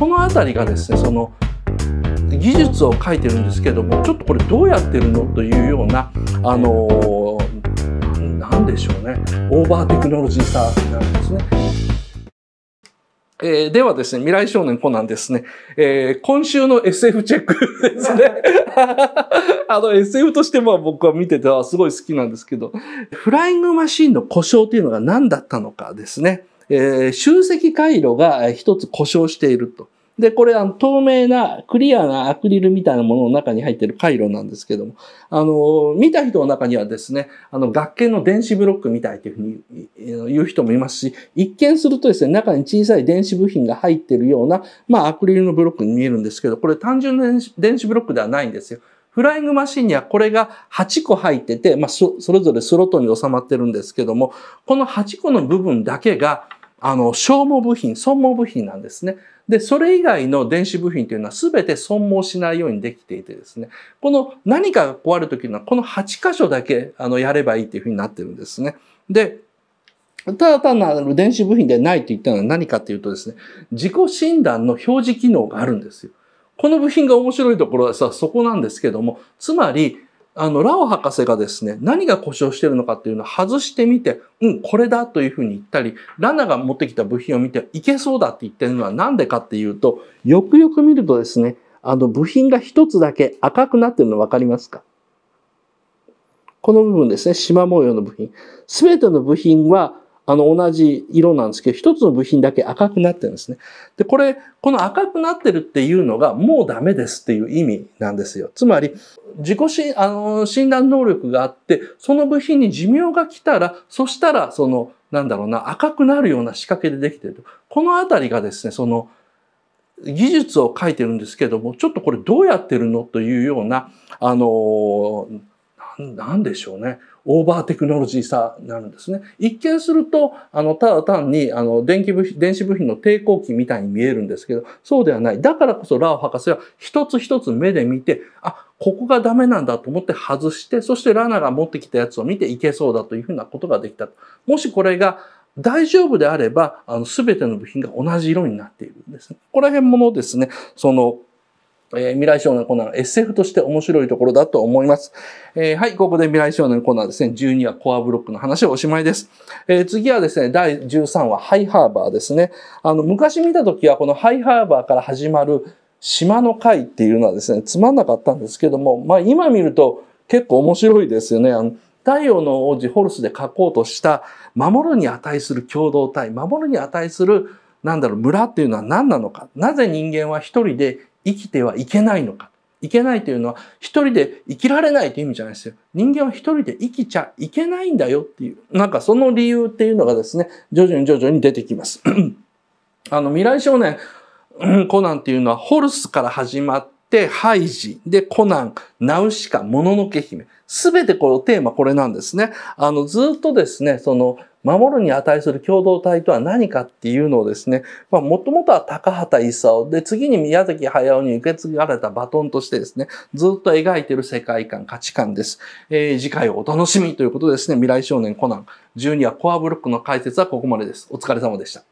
この辺りがですねその技術を書いてるんですけどもちょっとこれどうやってるのというようなあの何でしょうねオーバーテクノロジーさなんですね。えー、ではですね、未来少年コナンですね、えー、今週の SF チェックですね。あの SF としても僕は見ててはすごい好きなんですけど、フライングマシンの故障というのが何だったのかですね。えー、集積回路が一つ故障していると。で、これ、あの、透明な、クリアなアクリルみたいなものの中に入ってる回路なんですけども、あの、見た人の中にはですね、あの、学研の電子ブロックみたいというふうに言う人もいますし、一見するとですね、中に小さい電子部品が入ってるような、まあ、アクリルのブロックに見えるんですけど、これ単純な電子ブロックではないんですよ。フライングマシンにはこれが8個入ってて、まあ、それぞれスロットに収まってるんですけども、この8個の部分だけが、あの、消耗部品、損耗部品なんですね。で、それ以外の電子部品というのは全て損耗しないようにできていてですね、この何かが壊れるときにはこの8箇所だけあのやればいいというふうになってるんですね。で、ただ単なる電子部品でないと言ったのは何かっていうとですね、自己診断の表示機能があるんですよ。この部品が面白いところはさ、そこなんですけども、つまり、あの、ラオ博士がですね、何が故障してるのかっていうのを外してみて、うん、これだというふうに言ったり、ラナが持ってきた部品を見て、いけそうだって言ってるのは何でかっていうと、よくよく見るとですね、あの、部品が一つだけ赤くなってるの分かりますかこの部分ですね、縞模様の部品。すべての部品はあの、同じ色なんですけど、一つの部品だけ赤くなってるんですね。で、これ、この赤くなってるっていうのが、もうダメですっていう意味なんですよ。つまり、自己しあの診断能力があって、その部品に寿命が来たら、そしたら、その、なんだろうな、赤くなるような仕掛けでできてると。このあたりがですね、その、技術を書いてるんですけども、ちょっとこれどうやってるのというような、あの、何でしょうね。オーバーテクノロジーさになるんですね。一見すると、あの、ただ単に、あの、電気部電子部品の抵抗器みたいに見えるんですけど、そうではない。だからこそラオ博士は一つ一つ目で見て、あ、ここがダメなんだと思って外して、そしてラナが持ってきたやつを見ていけそうだというふうなことができた。もしこれが、大丈夫であれば、あの、すべての部品が同じ色になっているんですね。ここら辺ものですね、その、えー、未来少年コーナー SF として面白いところだと思います。えー、はい、ここで未来少年コーナーですね、12話コアブロックの話はおしまいです。えー、次はですね、第13話ハイハーバーですね。あの、昔見た時はこのハイハーバーから始まる島の会っていうのはですね、つまんなかったんですけども、まあ今見ると結構面白いですよね。あの太陽の王子ホルスで書こうとした守るに値する共同体守るに値するなんだろう村っていうのは何なのかなぜ人間は一人で生きてはいけないのか。いけないというのは一人で生きられないという意味じゃないですよ。人間は一人で生きちゃいけないんだよっていう、なんかその理由っていうのがですね、徐々に徐々に出てきます。あの、未来少年、コナンっていうのはホルスから始まって、ハイジ、で、コナン、ナウシカ、もののけ姫。すべてこのテーマこれなんですね。あの、ずっとですね、その、守るに値する共同体とは何かっていうのをですね、まあ、もともとは高畑勲で、次に宮崎駿に受け継がれたバトンとしてですね、ずっと描いている世界観、価値観です。えー、次回をお楽しみということでですね、未来少年コナン12話コアブロックの解説はここまでです。お疲れ様でした。